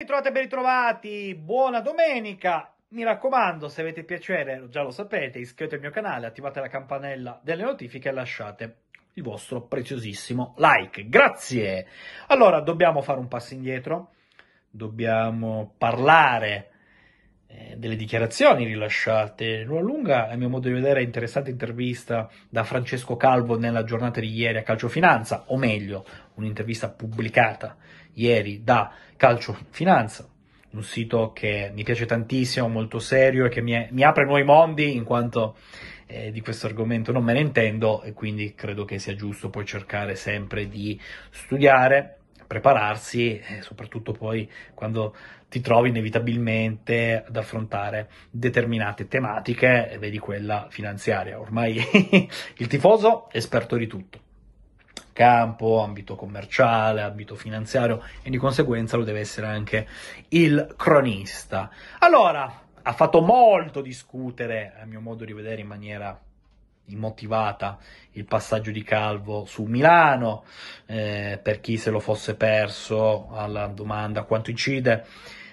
Ritrovate ben ritrovati, buona domenica! Mi raccomando, se avete piacere, già lo sapete, iscrivetevi al mio canale, attivate la campanella delle notifiche e lasciate il vostro preziosissimo like. Grazie! Allora, dobbiamo fare un passo indietro, dobbiamo parlare delle dichiarazioni rilasciate. Una lunga, a mio modo di vedere, interessante intervista da Francesco Calvo nella giornata di ieri a Calcio Finanza, o meglio, un'intervista pubblicata ieri da Calcio Finanza, un sito che mi piace tantissimo, molto serio e che mi, è, mi apre nuovi mondi in quanto eh, di questo argomento non me ne intendo e quindi credo che sia giusto poi cercare sempre di studiare prepararsi, soprattutto poi quando ti trovi inevitabilmente ad affrontare determinate tematiche, vedi quella finanziaria. Ormai il tifoso è esperto di tutto campo, ambito commerciale, ambito finanziario e di conseguenza lo deve essere anche il cronista. Allora, ha fatto molto discutere, a mio modo di vedere in maniera immotivata il passaggio di Calvo su Milano, eh, per chi se lo fosse perso alla domanda quanto incide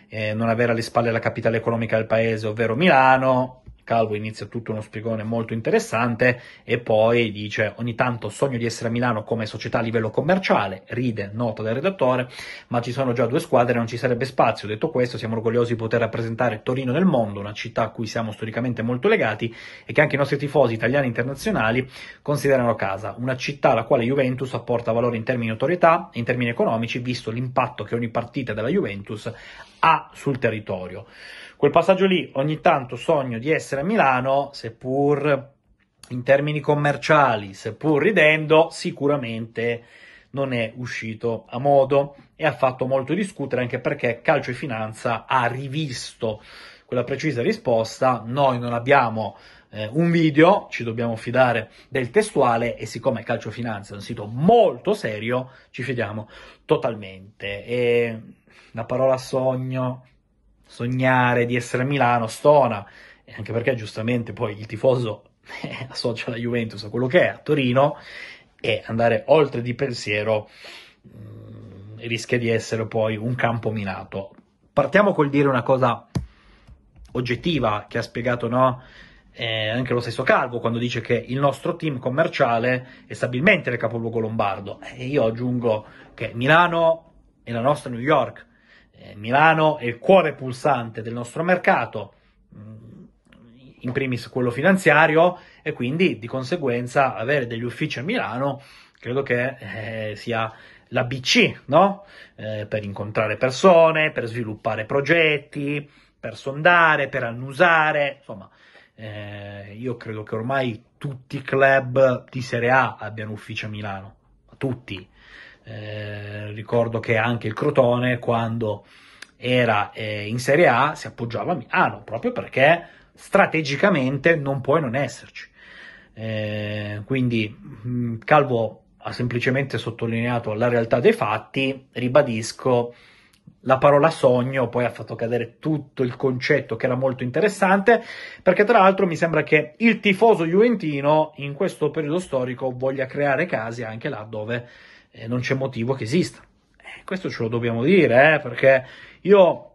eh, non avere alle spalle la capitale economica del paese, ovvero Milano, Calvo inizia tutto uno spiegone molto interessante e poi dice ogni tanto sogno di essere a Milano come società a livello commerciale, ride, nota del redattore, ma ci sono già due squadre e non ci sarebbe spazio. Detto questo, siamo orgogliosi di poter rappresentare Torino nel mondo, una città a cui siamo storicamente molto legati e che anche i nostri tifosi italiani e internazionali considerano casa, una città alla quale Juventus apporta valore in termini di notorietà e in termini economici, visto l'impatto che ogni partita della Juventus ha sul territorio. Quel passaggio lì, ogni tanto sogno di essere essere a Milano, seppur in termini commerciali, seppur ridendo, sicuramente non è uscito a modo e ha fatto molto discutere anche perché Calcio e Finanza ha rivisto quella precisa risposta. Noi non abbiamo eh, un video, ci dobbiamo fidare del testuale e siccome Calcio e Finanza è un sito molto serio, ci fidiamo totalmente. E la parola sogno, sognare di essere a Milano, stona anche perché giustamente poi il tifoso associa la Juventus a quello che è, a Torino, e andare oltre di pensiero mh, mm, rischia di essere poi un campo minato. Partiamo col dire una cosa oggettiva che ha spiegato no? eh, anche lo stesso Calvo quando dice che il nostro team commerciale è stabilmente nel capoluogo lombardo. E eh, io aggiungo che Milano è la nostra New York, eh, Milano è il cuore pulsante del nostro mercato in primis quello finanziario e quindi di conseguenza avere degli uffici a Milano credo che eh, sia la BC, no? Eh, per incontrare persone, per sviluppare progetti, per sondare, per annusare, insomma, eh, io credo che ormai tutti i club di Serie A abbiano ufficio a Milano, tutti. Eh, ricordo che anche il Crotone quando era eh, in Serie A si appoggiava a Milano proprio perché strategicamente non puoi non esserci. Eh, quindi mm, Calvo ha semplicemente sottolineato la realtà dei fatti, ribadisco la parola sogno, poi ha fatto cadere tutto il concetto che era molto interessante, perché tra l'altro mi sembra che il tifoso juventino in questo periodo storico voglia creare casi anche là dove eh, non c'è motivo che esista. Eh, questo ce lo dobbiamo dire, eh, perché io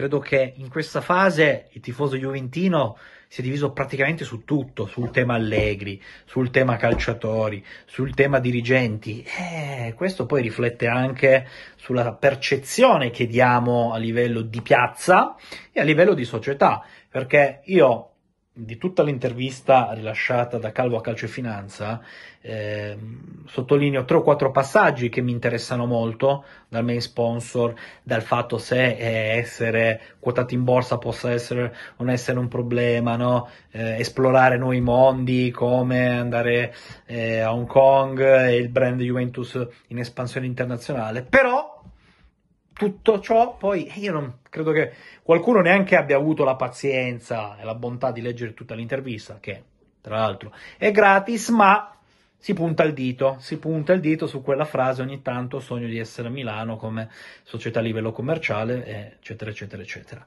Credo che in questa fase il tifoso juventino si è diviso praticamente su tutto, sul tema Allegri, sul tema calciatori, sul tema dirigenti. Eh, questo poi riflette anche sulla percezione che diamo a livello di piazza e a livello di società, perché io di tutta l'intervista rilasciata da Calvo a Calcio e Finanza, eh, sottolineo tre o quattro passaggi che mi interessano molto, dal main sponsor, dal fatto se essere quotati in borsa possa essere o non essere un problema, no? eh, esplorare nuovi mondi, come andare eh, a Hong Kong e il brand Juventus in espansione internazionale, però tutto ciò, poi eh, io non credo che qualcuno neanche abbia avuto la pazienza e la bontà di leggere tutta l'intervista, che tra l'altro è gratis, ma si punta il dito, si punta il dito su quella frase ogni tanto sogno di essere a Milano come società a livello commerciale, eh, eccetera, eccetera, eccetera.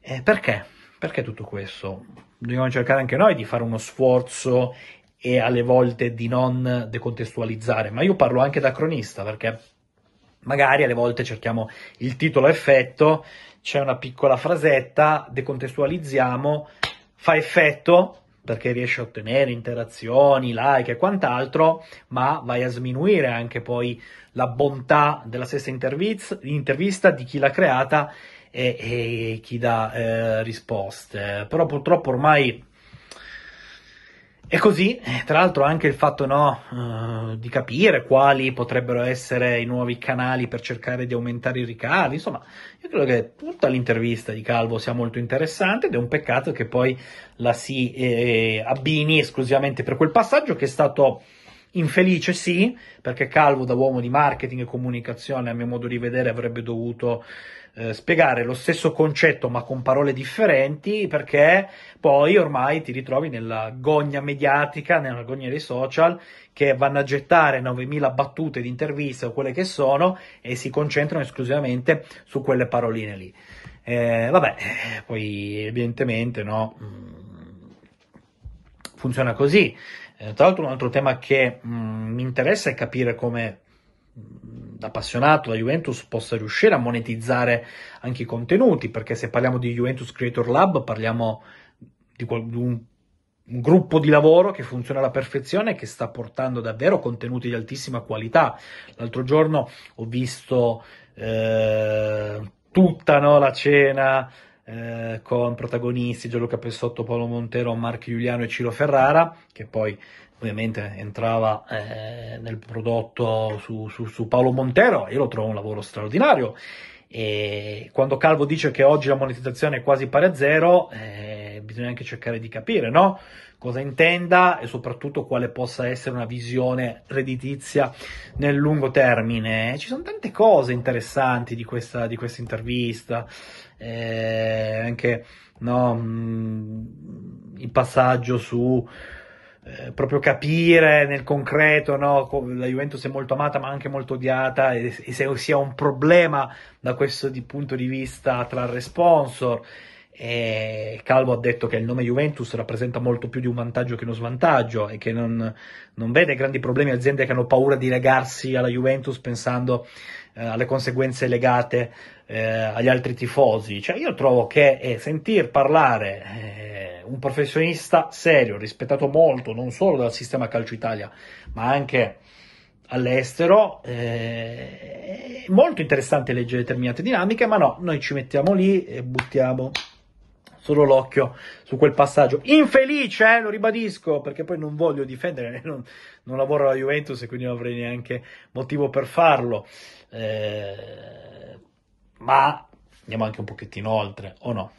E eh, perché? Perché tutto questo? Dobbiamo cercare anche noi di fare uno sforzo e alle volte di non decontestualizzare, ma io parlo anche da cronista perché Magari alle volte cerchiamo il titolo effetto, c'è una piccola frasetta, decontestualizziamo, fa effetto perché riesce a ottenere interazioni, like e quant'altro, ma vai a sminuire anche poi la bontà della stessa intervista, di chi l'ha creata e, e chi dà eh, risposte. Però purtroppo ormai e così, tra l'altro, anche il fatto no, uh, di capire quali potrebbero essere i nuovi canali per cercare di aumentare i ricavi, insomma, io credo che tutta l'intervista di Calvo sia molto interessante ed è un peccato che poi la si eh, abbini esclusivamente per quel passaggio che è stato Infelice sì, perché Calvo da uomo di marketing e comunicazione, a mio modo di vedere, avrebbe dovuto eh, spiegare lo stesso concetto ma con parole differenti, perché poi ormai ti ritrovi nella gogna mediatica, nella gogna dei social, che vanno a gettare 9.000 battute di interviste o quelle che sono e si concentrano esclusivamente su quelle paroline lì. Eh, vabbè, eh, poi evidentemente no mm, funziona così. Eh, tra l'altro un altro tema che mh, mm, mi interessa è capire come mm, da appassionato la Juventus possa riuscire a monetizzare anche i contenuti, perché se parliamo di Juventus Creator Lab parliamo di, qual- di un un gruppo di lavoro che funziona alla perfezione e che sta portando davvero contenuti di altissima qualità. L'altro giorno ho visto eh, tutta no, la cena eh, con protagonisti Gianluca Pessotto, Paolo Montero, Marco Giuliano e Ciro Ferrara, che poi ovviamente entrava eh, nel prodotto su, su, su Paolo Montero, io lo trovo un lavoro straordinario. E quando Calvo dice che oggi la monetizzazione è quasi pari a zero, eh, bisogna anche cercare di capire no? cosa intenda e soprattutto quale possa essere una visione redditizia nel lungo termine. Ci sono tante cose interessanti di questa, di questa intervista, eh, anche no, mm, il passaggio su... Eh, proprio capire nel concreto, no? la Juventus è molto amata ma anche molto odiata e, se sia un problema da questo di punto di vista tra trarre sponsor e Calvo ha detto che il nome Juventus rappresenta molto più di un vantaggio che uno svantaggio e che non, non vede grandi problemi aziende che hanno paura di legarsi alla Juventus pensando eh, alle conseguenze legate eh, agli altri tifosi. Cioè, io trovo che eh, sentir parlare eh, un professionista serio, rispettato molto non solo dal sistema Calcio Italia, ma anche all'estero, eh, è molto interessante leggere determinate dinamiche, ma no, noi ci mettiamo lì e buttiamo solo l'occhio su quel passaggio. Infelice, eh, lo ribadisco, perché poi non voglio difendere, eh, non, non lavoro alla Juventus e quindi non avrei neanche motivo per farlo. Eh, ma andiamo anche un pochettino oltre, o no?